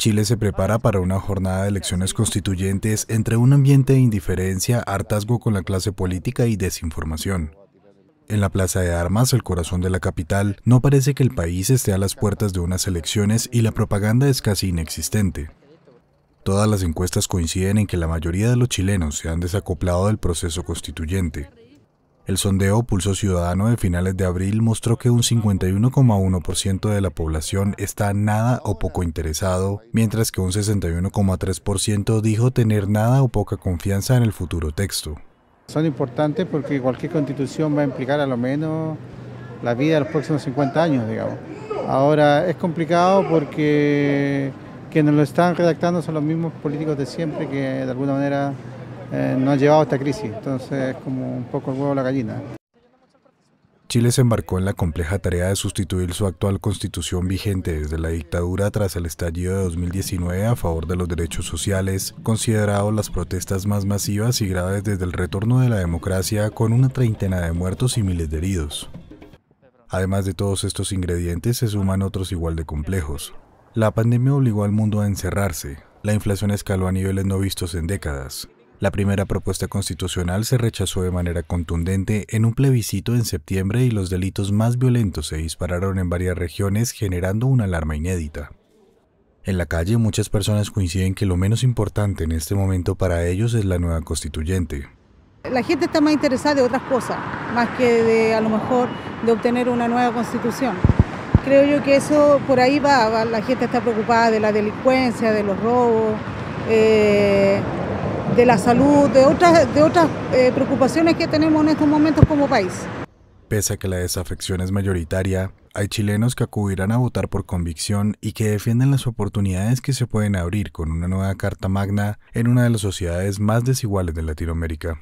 Chile se prepara para una jornada de elecciones constituyentes entre un ambiente de indiferencia, hartazgo con la clase política y desinformación. En la Plaza de Armas, el corazón de la capital, no parece que el país esté a las puertas de unas elecciones y la propaganda es casi inexistente. Todas las encuestas coinciden en que la mayoría de los chilenos se han desacoplado del proceso constituyente. El sondeo Pulso Ciudadano de finales de abril mostró que un 51,1% de la población está nada o poco interesado, mientras que un 61,3% dijo tener nada o poca confianza en el futuro texto. Son importantes porque cualquier constitución va a implicar a lo menos la vida de los próximos 50 años, digamos. Ahora es complicado porque quienes lo están redactando son los mismos políticos de siempre que de alguna manera eh, no ha llevado a esta crisis. Entonces es como un poco el huevo a la gallina. Chile se embarcó en la compleja tarea de sustituir su actual constitución vigente desde la dictadura tras el estallido de 2019 a favor de los derechos sociales, considerado las protestas más masivas y graves desde el retorno de la democracia con una treintena de muertos y miles de heridos. Además de todos estos ingredientes se suman otros igual de complejos. La pandemia obligó al mundo a encerrarse, la inflación escaló a niveles no vistos en décadas, la primera propuesta constitucional se rechazó de manera contundente en un plebiscito en septiembre y los delitos más violentos se dispararon en varias regiones generando una alarma inédita. En la calle muchas personas coinciden que lo menos importante en este momento para ellos es la nueva constituyente. La gente está más interesada de otras cosas, más que de a lo mejor de obtener una nueva constitución. Creo yo que eso por ahí va, la gente está preocupada de la delincuencia, de los robos. Eh, de la salud, de otras, de otras eh, preocupaciones que tenemos en estos momentos como país. Pese a que la desafección es mayoritaria, hay chilenos que acudirán a votar por convicción y que defienden las oportunidades que se pueden abrir con una nueva Carta Magna en una de las sociedades más desiguales de Latinoamérica.